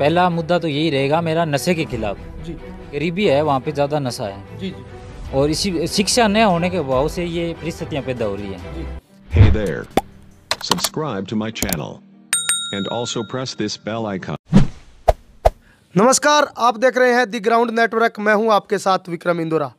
पहला मुद्दा तो यही रहेगा मेरा नशे के खिलाफ जी गरीबी है वहाँ पे ज़्यादा नशा है जी जी और इसी शिक्षा न होने के अभाव से ये परिस्थितियाँ पैदा हो रही है hey there. Subscribe to my channel and also press this bell icon. नमस्कार आप देख रहे हैं दी ग्राउंड नेटवर्क मैं हूं आपके साथ विक्रम इंदोरा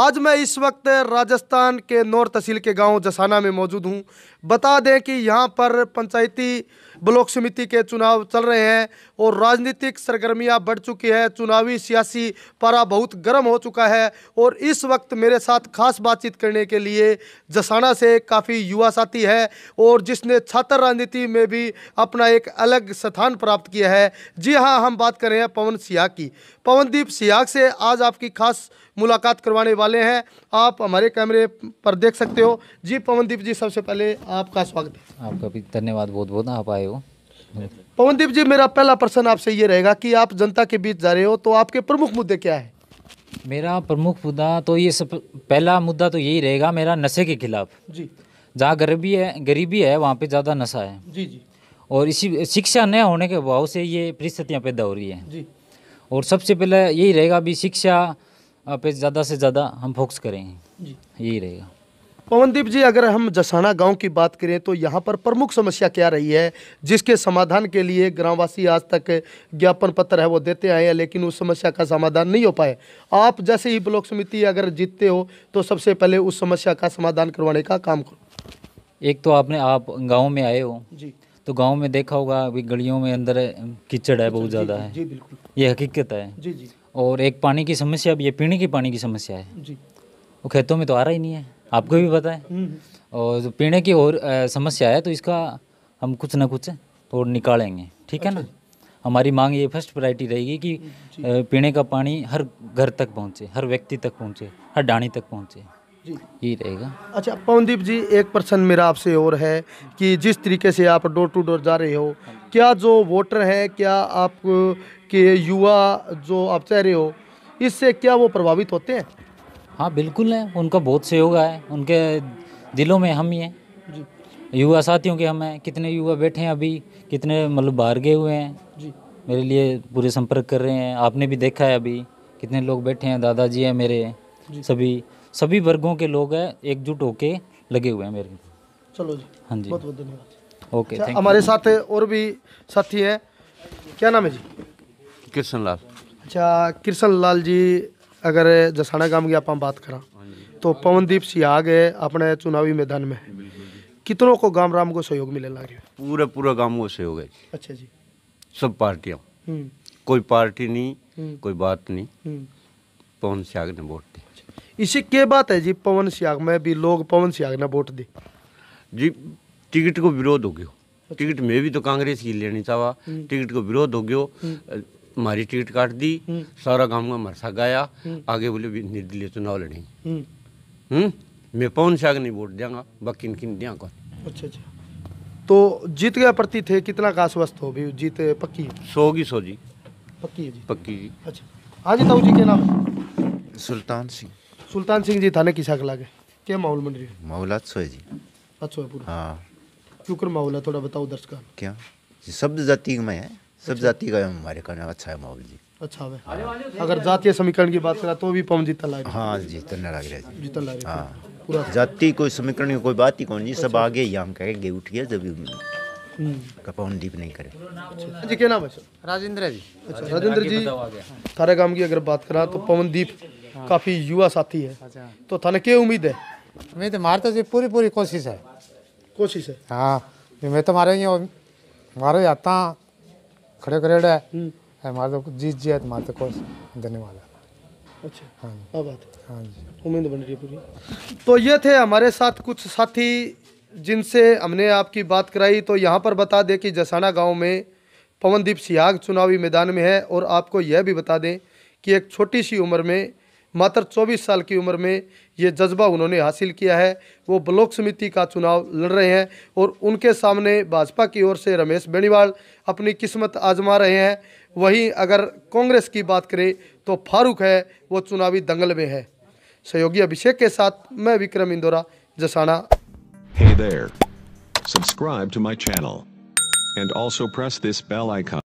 आज मैं इस वक्त राजस्थान के नौर तहसील के गांव जसाना में मौजूद हूं बता दें कि यहाँ पर पंचायती ब्लॉक समिति के चुनाव चल रहे हैं और राजनीतिक सरगर्मियाँ बढ़ चुकी है चुनावी सियासी पारा बहुत गर्म हो चुका है और इस वक्त मेरे साथ खास बातचीत करने के लिए जसाना से काफ़ी युवा साथी है और जिसने छात्र राजनीति में भी अपना एक अलग स्थान प्राप्त किया है जी हाँ हम बात कर रहे हैं पवन सियाह की पवनदीप सियाग से आज आपकी खास मुलाकात करवाने वाले हैं आप हमारे कैमरे पर देख सकते हो जी पवनदीप जी सबसे पहले आपका स्वागत है आपका भी धन्यवाद बहुत बहुत आप आए हो पवनदीप जी मेरा पहला प्रश्न आपसे ये रहेगा कि आप जनता के बीच जा रहे हो तो आपके प्रमुख मुद्दे क्या है मेरा प्रमुख मुद्दा तो ये सब पहला मुद्दा तो यही रहेगा मेरा नशे के खिलाफ जी जहाँ गरीबी है गरीबी है वहाँ पे ज़्यादा नशा है जी जी और इसी शिक्षा न होने के अभाव से ये परिस्थितियाँ पैदा हो रही है जी और सबसे पहले यही रहेगा भी शिक्षा पे ज़्यादा से ज़्यादा हम फोकस करेंगे यही रहेगा पवनदीप जी अगर हम जसाना गांव की बात करें तो यहाँ पर प्रमुख समस्या क्या रही है जिसके समाधान के लिए ग्रामवासी आज तक ज्ञापन पत्र है वो देते आए हैं लेकिन उस समस्या का समाधान नहीं हो पाए आप जैसे ही ब्लॉक समिति अगर जीतते हो तो सबसे पहले उस समस्या का समाधान करवाने का काम करो एक तो आपने आप गाँव में आए हो जी तो गाँव में देखा होगा अभी गलियों में अंदर कीचड़ है बहुत ज़्यादा है जी बिल्कुल ये हकीकत है जी जी और एक पानी की समस्या अब ये पीने की पानी की समस्या है जी वो खेतों में तो आ रहा ही नहीं है आपको भी पता है हम्म, हम्म। और जो पीने की और समस्या है तो इसका हम कुछ ना कुछ और निकालेंगे ठीक है ना अच्छा। हमारी मांग ये फर्स्ट प्रायरिटी रहेगी कि पीने का पानी हर घर तक पहुंचे हर व्यक्ति तक पहुंचे हर डाणी तक पहुंचे यही रहेगा अच्छा पवनदीप जी एक प्रश्न मेरा आपसे और है कि जिस तरीके से आप डोर टू डोर जा रहे हो हाँ क्या जो वोटर है क्या आप के युवा जो आप चाह रहे हो इससे क्या वो प्रभावित होते हैं हाँ बिल्कुल है उनका बहुत सहयोग है उनके दिलों में हम ही हैं युवा साथियों के हम हैं कितने युवा बैठे हैं अभी कितने मतलब बाहर गए हुए हैं जी मेरे लिए पूरे संपर्क कर रहे हैं आपने भी देखा है अभी कितने लोग बैठे हैं दादाजी हैं मेरे सभी सभी वर्गों के लोग हैं एकजुट होके लगे हुए हैं मेरे चलो जी हाँ जी बहुत बहुत धन्यवाद ओके अच्छा, हमारे साथ और भी साथी हैं क्या नाम है जी कृष्ण लाल अच्छा कृष्ण लाल जी अगर जसाना गांव की आप बात करा तो पवनदीप सियाग है अपने चुनावी मैदान में कितनों को गांव राम को सहयोग मिले लगे पूरे पूरे गांव को सहयोग है अच्छा जी सब पार्टियाँ हम्म। कोई पार्टी नहीं हम्म। कोई बात नहीं हम्म। पवन सियाग ने वोट दी इसी के बात है जी पवन सियाग में भी लोग पवन सियाग ने वोट दी जी टिकट को विरोध हो गया अच्छा। टिकट में भी तो कांग्रेस की लेनी चाहवा टिकट को विरोध हो गया मारी टिकट काट दी हम्म। सारा गांव का मरसा गया हम्म। आगे बोले निर्दलीय चुनाव तो लड़ेंगे हम्म। मैं पवन शाह नहीं वोट देंगा बाकी किन दिया कौन अच्छा अच्छा तो जीत गया प्रति थे कितना का आश्वस्त हो भी जीत पक्की सो की सो जी पक्की है जी पक्की जी अच्छा आज ताऊ जी के नाम सुल्तान सिंह सुल्तान सिंह जी थाने किसा कला के क्या माहौल मंडी रही है माहौल अच्छा है जी अच्छा है पूरा हाँ क्यों कर माहौल है थोड़ा बताओ दर्शक क्या सब जाति में है सब अच्छा। जाति का हमारे कहना अच्छा है माहौल जी अच्छा है अगर जातीय समीकरण की बात करें तो भी पवन जीतन लाग हाँ जीतन लाग रहे जीतन लाग हाँ पूरा जाति कोई समीकरण की कोई बात ही कौन जी सब अच्छा। आगे ही हम कह गए उठ गया जब हम्म। कपाउन दीप नहीं करे अच्छा। जी क्या नाम है राजेंद्र जी अच्छा राजेंद्र जी थारे गांव की अगर बात करा तो पवनदीप हाँ। काफी युवा साथी है तो थाने के उम्मीद है उम्मीद हमारे तो जी पूरी पूरी कोशिश है कोशिश है हाँ मैं तो मारे यहाँ हमारे यहाँ तो खड़े करेड़ा है हमारा हम्म। तो जीत जाए तो हमारा तो कोर्स देने अच्छा हाँ जी क्या बात है हाँ जी उम्मीद बन रही है पूरी तो ये थे हमारे साथ कुछ साथी जिनसे हमने आपकी बात कराई तो यहाँ पर बता दें कि जसाना गांव में पवनदीप सियाग चुनावी मैदान में है और आपको यह भी बता दें कि एक छोटी सी उम्र में मात्र 24 साल की उम्र में ये जज्बा उन्होंने हासिल किया है वो ब्लॉक समिति का चुनाव लड़ रहे हैं और उनके सामने भाजपा की ओर से रमेश बेनीवाल अपनी किस्मत आजमा रहे हैं वहीं अगर कांग्रेस की बात करें तो फारूक है वो चुनावी दंगल में है सहयोगी अभिषेक के साथ मैं विक्रम इंदोरा जसाना hey there.